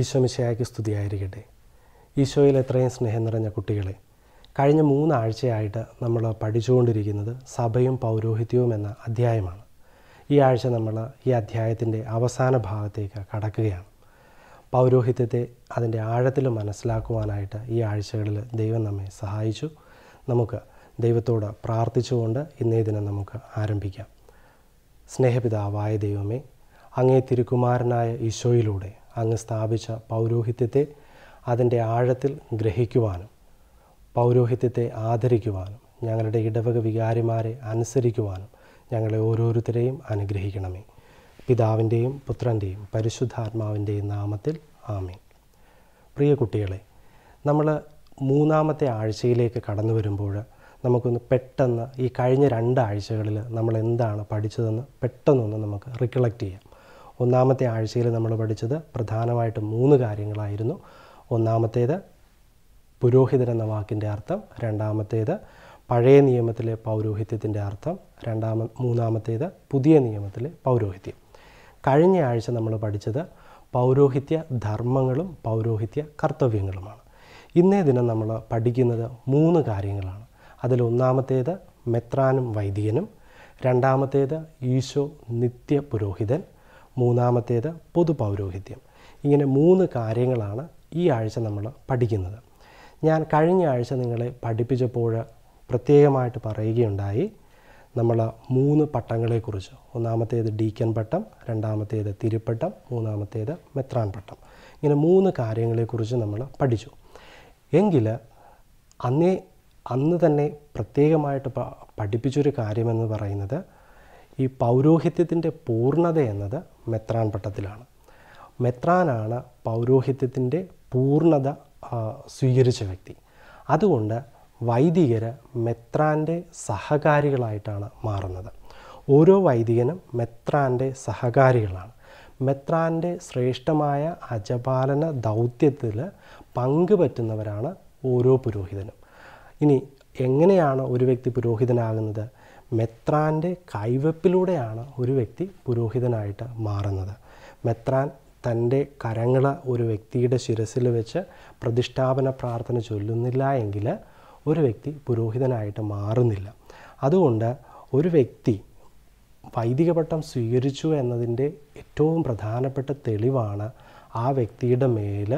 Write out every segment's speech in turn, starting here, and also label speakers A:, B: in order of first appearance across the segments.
A: ഈശോമിശയായ്ക്ക് സ്തുതിയായിരിക്കട്ടെ ഈശോയിൽ എത്രയും സ്നേഹം നിറഞ്ഞ കുട്ടികളെ കഴിഞ്ഞ മൂന്നാഴ്ചയായിട്ട് നമ്മൾ പഠിച്ചുകൊണ്ടിരിക്കുന്നത് സഭയും പൗരോഹിത്യവും എന്ന അധ്യായമാണ് ഈ ആഴ്ച നമ്മൾ ഈ അധ്യായത്തിൻ്റെ അവസാന ഭാഗത്തേക്ക് കടക്കുകയാണ് പൗരോഹിത്യത്തെ അതിൻ്റെ ആഴത്തിൽ മനസ്സിലാക്കുവാനായിട്ട് ഈ ആഴ്ചകളിൽ ദൈവം നമ്മെ സഹായിച്ചു നമുക്ക് ദൈവത്തോട് പ്രാർത്ഥിച്ചുകൊണ്ട് ഇന്നേ ദിനം നമുക്ക് ആരംഭിക്കാം സ്നേഹപിതാവായ ദൈവമേ അങ്ങേ തിരുക്കുമാരനായ ഈശോയിലൂടെ അങ്ങ് സ്ഥാപിച്ച പൗരോഹിത്യത്തെ അതിൻ്റെ ആഴത്തിൽ ഗ്രഹിക്കുവാനും പൗരോഹിത്യത്തെ ആദരിക്കുവാനും ഞങ്ങളുടെ ഇടവക വികാരിമാരെ അനുസരിക്കുവാനും ഞങ്ങളെ ഓരോരുത്തരെയും അനുഗ്രഹിക്കണമേ പിതാവിൻ്റെയും പുത്രൻ്റെയും പരിശുദ്ധാത്മാവിൻ്റെയും നാമത്തിൽ ആമീൻ പ്രിയ കുട്ടികളെ നമ്മൾ മൂന്നാമത്തെ ആഴ്ചയിലേക്ക് കടന്നു വരുമ്പോൾ നമുക്കൊന്ന് പെട്ടെന്ന് ഈ കഴിഞ്ഞ രണ്ടാഴ്ചകളിൽ നമ്മൾ എന്താണ് പഠിച്ചതെന്ന് പെട്ടെന്നൊന്ന് നമുക്ക് റിക്കളക്റ്റ് ചെയ്യാം ഒന്നാമത്തെ ആഴ്ചയിൽ നമ്മൾ പഠിച്ചത് പ്രധാനമായിട്ട് മൂന്ന് കാര്യങ്ങളായിരുന്നു ഒന്നാമത്തേത് പുരോഹിതൻ എന്ന വാക്കിൻ്റെ അർത്ഥം രണ്ടാമത്തേത് പഴയ നിയമത്തിലെ പൗരോഹിത്യത്തിൻ്റെ അർത്ഥം രണ്ടാമ മൂന്നാമത്തേത് പുതിയ നിയമത്തിലെ പൗരോഹിത്യം കഴിഞ്ഞ ആഴ്ച നമ്മൾ പഠിച്ചത് പൗരോഹിത്യ ധർമ്മങ്ങളും പൗരോഹിത്യ കർത്തവ്യങ്ങളുമാണ് ഇന്നേ ദിനം നമ്മൾ പഠിക്കുന്നത് മൂന്ന് കാര്യങ്ങളാണ് അതിൽ ഒന്നാമത്തേത് മെത്രാനും വൈദികനും രണ്ടാമത്തേത് ഈശോ നിത്യപുരോഹിതൻ മൂന്നാമത്തേത് പൊതുപൗരോഹിത്യം ഇങ്ങനെ മൂന്ന് കാര്യങ്ങളാണ് ഈ ആഴ്ച നമ്മൾ പഠിക്കുന്നത് ഞാൻ കഴിഞ്ഞ ആഴ്ച നിങ്ങളെ പഠിപ്പിച്ചപ്പോൾ പ്രത്യേകമായിട്ട് പറയുകയുണ്ടായി നമ്മൾ മൂന്ന് പട്ടങ്ങളെക്കുറിച്ച് ഒന്നാമത്തേത് ഡീക്കൻ പട്ടം രണ്ടാമത്തേത് തിരുപ്പട്ടം മൂന്നാമത്തേത് മെത്രാൻ പട്ടം ഇങ്ങനെ മൂന്ന് കാര്യങ്ങളെക്കുറിച്ച് നമ്മൾ പഠിച്ചു എങ്കിൽ അന്നേ അന്ന് തന്നെ പ്രത്യേകമായിട്ട് പഠിപ്പിച്ചൊരു കാര്യമെന്ന് പറയുന്നത് ഈ പൗരോഹിത്യത്തിൻ്റെ പൂർണ്ണത എന്നത് മെത്രാൻ പട്ടത്തിലാണ് മെത്രാനാണ് പൗരോഹിത്യത്തിൻ്റെ പൂർണ്ണത സ്വീകരിച്ച വ്യക്തി അതുകൊണ്ട് വൈദികർ മെത്രാൻ്റെ സഹകാരികളായിട്ടാണ് മാറുന്നത് ഓരോ വൈദികനും മെത്രാൻ്റെ സഹകാരികളാണ് മെത്രാൻ്റെ ശ്രേഷ്ഠമായ അജപാലന ദൗത്യത്തിൽ പങ്കുപറ്റുന്നവരാണ് ഓരോ പുരോഹിതനും ഇനി എങ്ങനെയാണ് ഒരു വ്യക്തി പുരോഹിതനാകുന്നത് മെത്രാൻ്റെ കൈവെപ്പിലൂടെയാണ് ഒരു വ്യക്തി പുരോഹിതനായിട്ട് മാറുന്നത് മെത്രാൻ തൻ്റെ കരങ്ങൾ ഒരു വ്യക്തിയുടെ ശിരസിൽ വെച്ച് പ്രതിഷ്ഠാപന പ്രാർത്ഥന ചൊല്ലുന്നില്ല എങ്കിൽ ഒരു വ്യക്തി പുരോഹിതനായിട്ട് മാറുന്നില്ല അതുകൊണ്ട് ഒരു വ്യക്തി വൈദിക പട്ടം സ്വീകരിച്ചു എന്നതിൻ്റെ ഏറ്റവും പ്രധാനപ്പെട്ട തെളിവാണ് ആ വ്യക്തിയുടെ മേൽ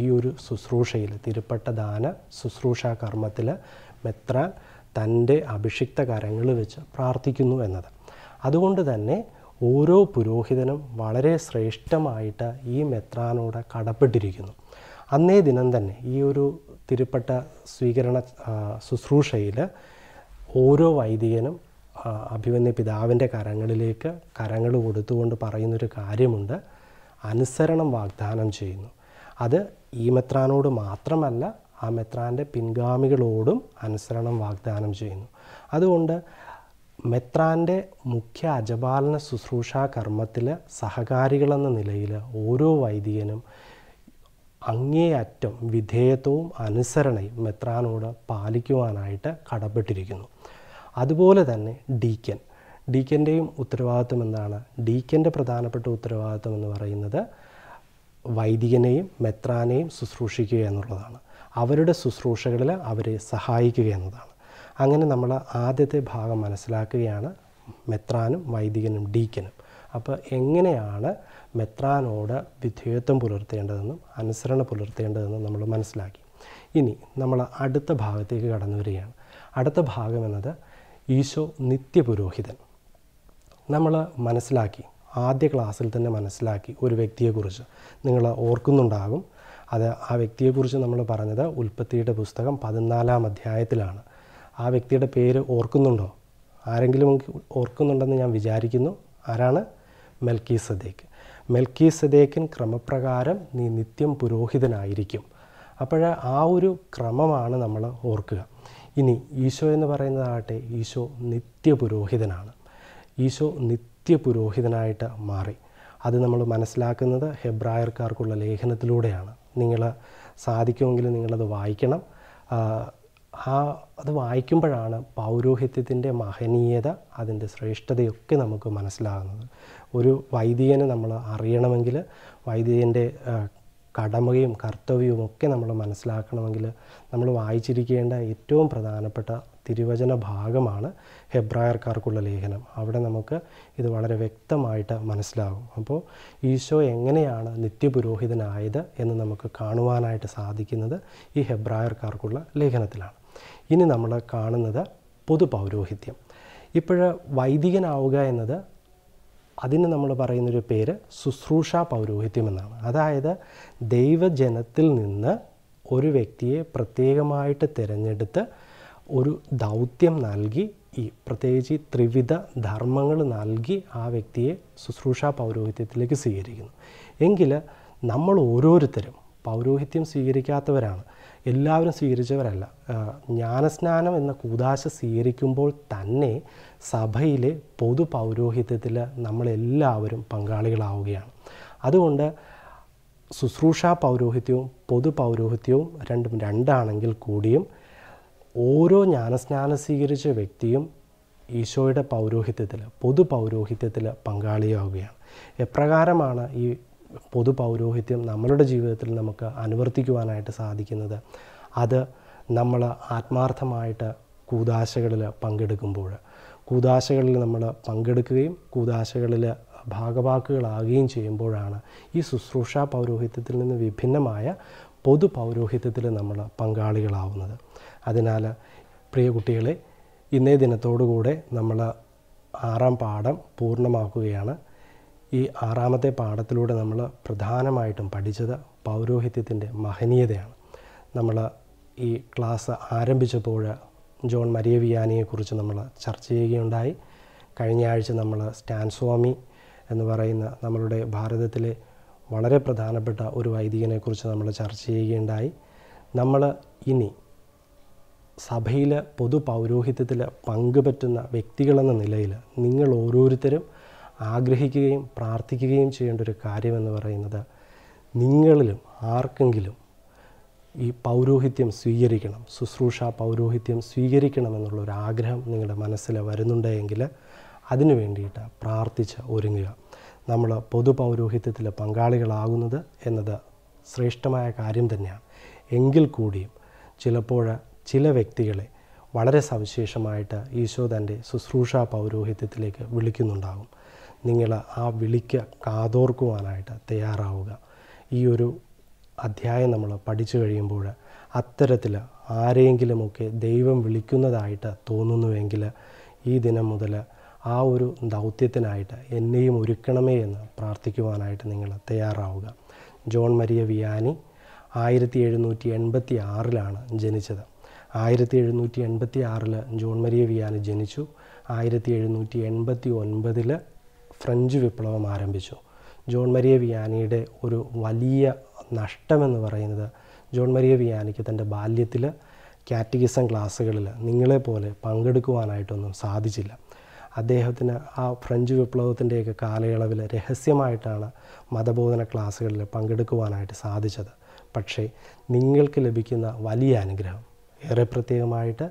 A: ഈ ഒരു ശുശ്രൂഷയിൽ തിരുപ്പട്ടദാന ശുശ്രൂഷാ കർമ്മത്തിൽ മെത്രാൻ തൻ്റെ അഭിഷിക്ത കരങ്ങൾ വെച്ച് പ്രാർത്ഥിക്കുന്നു എന്നത് അതുകൊണ്ട് തന്നെ ഓരോ പുരോഹിതനും വളരെ ശ്രേഷ്ഠമായിട്ട് ഈ മെത്രാനോട് കടപ്പെട്ടിരിക്കുന്നു അന്നേ ദിനം തന്നെ ഈ ഒരു തിരുപ്പട്ട സ്വീകരണ ശുശ്രൂഷയിൽ ഓരോ വൈദികനും അഭിമന്യ പിതാവിൻ്റെ കരങ്ങളിലേക്ക് കരങ്ങൾ കൊടുത്തുകൊണ്ട് പറയുന്നൊരു കാര്യമുണ്ട് അനുസരണം വാഗ്ദാനം ചെയ്യുന്നു അത് ഈ മെത്രാനോട് മാത്രമല്ല ആ മെത്രാൻ്റെ പിൻഗാമികളോടും അനുസരണം വാഗ്ദാനം ചെയ്യുന്നു അതുകൊണ്ട് മെത്രാൻ്റെ മുഖ്യ അജപാലന ശുശ്രൂഷാ കർമ്മത്തിൽ സഹകാരികളെന്ന നിലയിൽ ഓരോ വൈദികനും അങ്ങേയറ്റം വിധേയത്വവും അനുസരണയും മെത്രാനോട് പാലിക്കുവാനായിട്ട് കടപ്പെട്ടിരിക്കുന്നു അതുപോലെ തന്നെ ഡീക്കൻ ഡീക്കൻ്റെയും ഉത്തരവാദിത്വം എന്താണ് ഡീക്കൻ്റെ പ്രധാനപ്പെട്ട ഉത്തരവാദിത്വം എന്ന് പറയുന്നത് വൈദികനെയും മെത്രാനെയും ശുശ്രൂഷിക്കുക എന്നുള്ളതാണ് അവരുടെ ശുശ്രൂഷകളിൽ അവരെ സഹായിക്കുക എന്നതാണ് അങ്ങനെ നമ്മൾ ആദ്യത്തെ ഭാഗം മനസ്സിലാക്കുകയാണ് മെത്രാനും വൈദികനും ഡീക്കനും അപ്പോൾ എങ്ങനെയാണ് മെത്രാനോട് വിധേയത്വം പുലർത്തേണ്ടതെന്നും അനുസരണ പുലർത്തേണ്ടതെന്നും നമ്മൾ മനസ്സിലാക്കി ഇനി നമ്മൾ അടുത്ത ഭാഗത്തേക്ക് കടന്നു വരികയാണ് അടുത്ത ഭാഗം എന്നത് ഈശോ നിത്യപുരോഹിതൻ നമ്മൾ മനസ്സിലാക്കി ആദ്യ ക്ലാസ്സിൽ തന്നെ മനസ്സിലാക്കി ഒരു വ്യക്തിയെക്കുറിച്ച് നിങ്ങൾ ഓർക്കുന്നുണ്ടാകും അത് ആ വ്യക്തിയെക്കുറിച്ച് നമ്മൾ പറഞ്ഞത് ഉൽപ്പത്തിയുടെ പുസ്തകം പതിനാലാം അധ്യായത്തിലാണ് ആ വ്യക്തിയുടെ പേര് ഓർക്കുന്നുണ്ടോ ആരെങ്കിലും ഓർക്കുന്നുണ്ടെന്ന് ഞാൻ വിചാരിക്കുന്നു ആരാണ് മെൽക്കി സദേക്ക് മെൽക്കി സദേക്കിൻ ക്രമപ്രകാരം നീ നിത്യം പുരോഹിതനായിരിക്കും അപ്പോൾ ആ ഒരു ക്രമമാണ് നമ്മൾ ഓർക്കുക ഇനി ഈശോ എന്ന് പറയുന്നതാകട്ടെ ഈശോ നിത്യപുരോഹിതനാണ് ഈശോ നിത്യപുരോഹിതനായിട്ട് മാറി അത് നമ്മൾ മനസ്സിലാക്കുന്നത് ഹെബ്രായർക്കാർക്കുള്ള ലേഖനത്തിലൂടെയാണ് നിങ്ങൾ സാധിക്കുമെങ്കിൽ നിങ്ങളത് വായിക്കണം ആ അത് വായിക്കുമ്പോഴാണ് പൗരോഹിത്യത്തിൻ്റെ മഹനീയത അതിൻ്റെ ശ്രേഷ്ഠതയൊക്കെ നമുക്ക് മനസ്സിലാകുന്നത് ഒരു വൈദികനെ നമ്മൾ അറിയണമെങ്കിൽ വൈദികൻ്റെ കടമയും കർത്തവ്യവും ഒക്കെ നമ്മൾ മനസ്സിലാക്കണമെങ്കിൽ നമ്മൾ വായിച്ചിരിക്കേണ്ട ഏറ്റവും പ്രധാനപ്പെട്ട തിരുവചന ഭാഗമാണ് ഹെബ്രായർക്കാർക്കുള്ള ലേഖനം അവിടെ നമുക്ക് ഇത് വളരെ വ്യക്തമായിട്ട് മനസ്സിലാകും അപ്പോൾ ഈശോ എങ്ങനെയാണ് നിത്യപുരോഹിതനായത് എന്ന് നമുക്ക് കാണുവാനായിട്ട് സാധിക്കുന്നത് ഈ ഹെബ്രായർക്കാർക്കുള്ള ലേഖനത്തിലാണ് ഇനി നമ്മൾ കാണുന്നത് പൊതു പൗരോഹിത്യം ഇപ്പോൾ വൈദികനാവുക എന്നത് അതിന് നമ്മൾ പറയുന്നൊരു പേര് ശുശ്രൂഷ പൗരോഹിത്യം എന്നാണ് അതായത് ദൈവജനത്തിൽ നിന്ന് ഒരു വ്യക്തിയെ പ്രത്യേകമായിട്ട് തിരഞ്ഞെടുത്ത് ഒരു ദൗത്യം നൽകി ഈ പ്രത്യേകിച്ച് ഈ ത്രിവിധ ധർമ്മങ്ങൾ നൽകി ആ വ്യക്തിയെ ശുശ്രൂഷാ പൗരോഹിത്യത്തിലേക്ക് സ്വീകരിക്കുന്നു എങ്കിൽ നമ്മൾ ഓരോരുത്തരും പൗരോഹിത്യം സ്വീകരിക്കാത്തവരാണ് എല്ലാവരും സ്വീകരിച്ചവരല്ല ജ്ഞാനസ്നാനം എന്ന കൂതാശ സ്വീകരിക്കുമ്പോൾ തന്നെ സഭയിലെ പൊതു പൗരോഹിത്യത്തിൽ നമ്മളെല്ലാവരും പങ്കാളികളാവുകയാണ് അതുകൊണ്ട് ശുശ്രൂഷാ പൗരോഹിത്യവും പൊതു പൗരോഹിത്യവും രണ്ടും രണ്ടാണെങ്കിൽ കൂടിയും ഓരോ ജ്ഞാനസ്നാനം സ്വീകരിച്ച വ്യക്തിയും ഈശോയുടെ പൗരോഹിത്യത്തിൽ പൊതു പൗരോഹിത്യത്തിൽ പങ്കാളിയാവുകയാണ് എപ്രകാരമാണ് ഈ പൊതു പൗരോഹിത്യം നമ്മളുടെ ജീവിതത്തിൽ നമുക്ക് അനുവർത്തിക്കുവാനായിട്ട് സാധിക്കുന്നത് അത് നമ്മൾ ആത്മാർത്ഥമായിട്ട് കൂതാശകളിൽ പങ്കെടുക്കുമ്പോൾ കൂതാശകളിൽ നമ്മൾ പങ്കെടുക്കുകയും കൂതാശകളിൽ ഭാഗവാക്കുകളാകുകയും ചെയ്യുമ്പോഴാണ് ഈ ശുശ്രൂഷ പൗരോഹിത്യത്തിൽ നിന്ന് വിഭിന്നമായ പൊതു പൗരോഹിത്യത്തിൽ നമ്മൾ പങ്കാളികളാവുന്നത് അതിനാൽ പ്രിയ കുട്ടികളെ ഇന്നേ ദിനത്തോടുകൂടെ നമ്മൾ ആറാം പാഠം പൂർണ്ണമാക്കുകയാണ് ഈ ആറാമത്തെ പാഠത്തിലൂടെ നമ്മൾ പ്രധാനമായിട്ടും പഠിച്ചത് പൗരോഹിത്യത്തിൻ്റെ മഹനീയതയാണ് നമ്മൾ ഈ ക്ലാസ് ആരംഭിച്ചപ്പോൾ ജോൺ മരിയ വിയാനിയെക്കുറിച്ച് നമ്മൾ ചർച്ച ചെയ്യുകയുണ്ടായി കഴിഞ്ഞ ആഴ്ച നമ്മൾ സ്റ്റാൻസ്വാമി എന്ന് പറയുന്ന നമ്മളുടെ ഭാരതത്തിലെ വളരെ പ്രധാനപ്പെട്ട ഒരു വൈദികനെക്കുറിച്ച് നമ്മൾ ചർച്ച ചെയ്യുകയുണ്ടായി നമ്മൾ ഇനി സഭയിൽ പൊതു പൗരോഹിത്യത്തിൽ പങ്കുപറ്റുന്ന വ്യക്തികളെന്ന നിലയിൽ നിങ്ങൾ ഓരോരുത്തരും ആഗ്രഹിക്കുകയും പ്രാർത്ഥിക്കുകയും ചെയ്യേണ്ട ഒരു കാര്യമെന്ന് പറയുന്നത് നിങ്ങളിലും ആർക്കെങ്കിലും ഈ പൗരോഹിത്യം സ്വീകരിക്കണം ശുശ്രൂഷ പൗരോഹിത്യം സ്വീകരിക്കണമെന്നുള്ളൊരു ആഗ്രഹം നിങ്ങളുടെ മനസ്സിൽ വരുന്നുണ്ടെങ്കിൽ അതിനു വേണ്ടിയിട്ട് പ്രാർത്ഥിച്ച് ഒരുങ്ങുക നമ്മൾ പൊതുപൗരോഹിത്യത്തിൽ പങ്കാളികളാകുന്നത് എന്നത് ശ്രേഷ്ഠമായ കാര്യം തന്നെയാണ് എങ്കിൽ കൂടിയും ചിലപ്പോൾ ചില വ്യക്തികളെ വളരെ സവിശേഷമായിട്ട് ഈശോ തൻ്റെ ശുശ്രൂഷ പൗരോഹിത്യത്തിലേക്ക് വിളിക്കുന്നുണ്ടാകും നിങ്ങൾ ആ വിളിക്ക് കാതോർക്കുവാനായിട്ട് തയ്യാറാവുക ഈ ഒരു അധ്യായം നമ്മൾ പഠിച്ചു കഴിയുമ്പോൾ അത്തരത്തിൽ ആരെയെങ്കിലുമൊക്കെ ദൈവം വിളിക്കുന്നതായിട്ട് തോന്നുന്നുവെങ്കിൽ ഈ ദിനം മുതൽ ആ ഒരു ദൗത്യത്തിനായിട്ട് എന്നെയും ഒരുക്കണമേ എന്ന് പ്രാർത്ഥിക്കുവാനായിട്ട് നിങ്ങൾ തയ്യാറാവുക ജോൺ മരിയ വിയാനി ആയിരത്തി എഴുന്നൂറ്റി എൺപത്തി ആറിലാണ് ജനിച്ചത് ആയിരത്തി എഴുന്നൂറ്റി എൺപത്തി ആറിൽ ജോൺ മരിയ വിയാനി ജനിച്ചു ആയിരത്തി എഴുന്നൂറ്റി എൺപത്തി ഒൻപതിൽ ഫ്രഞ്ച് വിപ്ലവം ആരംഭിച്ചു ജോൺ മരിയ വിയാനിയുടെ ഒരു വലിയ നഷ്ടമെന്ന് പറയുന്നത് ജോൺ മരിയ വിയാനിക്ക് തൻ്റെ ബാല്യത്തിൽ കാറ്റഗിസം ക്ലാസ്സുകളിൽ നിങ്ങളെപ്പോലെ പങ്കെടുക്കുവാനായിട്ടൊന്നും സാധിച്ചില്ല അദ്ദേഹത്തിന് ആ ഫ്രഞ്ച് വിപ്ലവത്തിൻ്റെയൊക്കെ കാലയളവിൽ രഹസ്യമായിട്ടാണ് മതബോധന ക്ലാസ്സുകളിൽ പങ്കെടുക്കുവാനായിട്ട് സാധിച്ചത് പക്ഷേ നിങ്ങൾക്ക് ലഭിക്കുന്ന വലിയ അനുഗ്രഹം ഏറെ പ്രത്യേകമായിട്ട്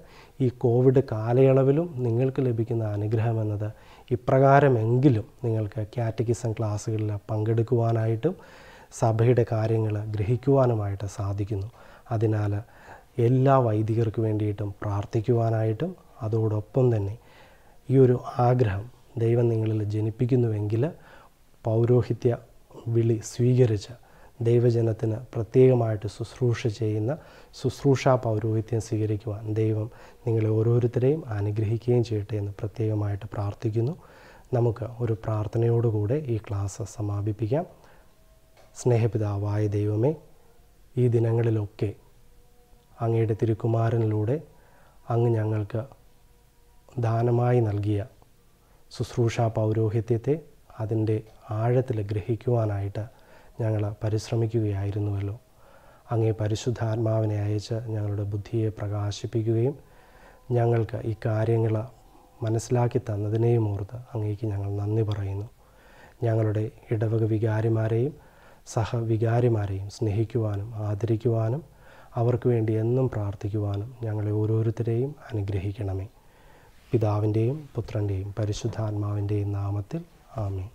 A: ഈ കോവിഡ് കാലയളവിലും നിങ്ങൾക്ക് ലഭിക്കുന്ന അനുഗ്രഹം എന്നത് ഇപ്രകാരമെങ്കിലും നിങ്ങൾക്ക് കാറ്റഗിസം ക്ലാസ്സുകളിൽ പങ്കെടുക്കുവാനായിട്ടും സഭയുടെ കാര്യങ്ങൾ ഗ്രഹിക്കുവാനുമായിട്ട് സാധിക്കുന്നു അതിനാൽ എല്ലാ വൈദികർക്ക് വേണ്ടിയിട്ടും പ്രാർത്ഥിക്കുവാനായിട്ടും അതോടൊപ്പം തന്നെ ഈ ഒരു ആഗ്രഹം ദൈവം നിങ്ങളിൽ ജനിപ്പിക്കുന്നുവെങ്കിൽ പൗരോഹിത്യ വിളി സ്വീകരിച്ച് ദൈവജനത്തിന് പ്രത്യേകമായിട്ട് ശുശ്രൂഷ ചെയ്യുന്ന ശുശ്രൂഷാ പൗരോഹിത്യം സ്വീകരിക്കുവാൻ ദൈവം നിങ്ങളെ ഓരോരുത്തരെയും അനുഗ്രഹിക്കുകയും ചെയ്യട്ടെ എന്ന് പ്രത്യേകമായിട്ട് പ്രാർത്ഥിക്കുന്നു നമുക്ക് ഒരു പ്രാർത്ഥനയോടുകൂടെ ഈ ക്ലാസ് സമാപിപ്പിക്കാം സ്നേഹപിതാവായ ദൈവമേ ഈ ദിനങ്ങളിലൊക്കെ അങ്ങയുടെ തിരുക്കുമാരനിലൂടെ അങ്ങ് ഞങ്ങൾക്ക് ദാനമായി നൽകിയ ശുശ്രൂഷാ പൗരോഹിത്യത്തെ അതിൻ്റെ ആഴത്തിൽ ഗ്രഹിക്കുവാനായിട്ട് ഞങ്ങൾ പരിശ്രമിക്കുകയായിരുന്നുവല്ലോ അങ്ങേ പരിശുദ്ധാത്മാവിനെ അയച്ച് ഞങ്ങളുടെ ബുദ്ധിയെ പ്രകാശിപ്പിക്കുകയും ഞങ്ങൾക്ക് ഈ കാര്യങ്ങൾ മനസ്സിലാക്കി തന്നതിനെയും ഓർത്ത് അങ്ങേക്ക് ഞങ്ങൾ നന്ദി പറയുന്നു ഞങ്ങളുടെ ഇടവക വികാരിമാരെയും സഹവികാരിമാരെയും സ്നേഹിക്കുവാനും ആദരിക്കുവാനും അവർക്ക് വേണ്ടി എന്നും പ്രാർത്ഥിക്കുവാനും ഞങ്ങളെ ഓരോരുത്തരെയും അനുഗ്രഹിക്കണമേ പിതാവിൻ്റെയും പുത്രൻ്റെയും പരിശുദ്ധാത്മാവിൻ്റെയും നാമത്തിൽ ആമീൻ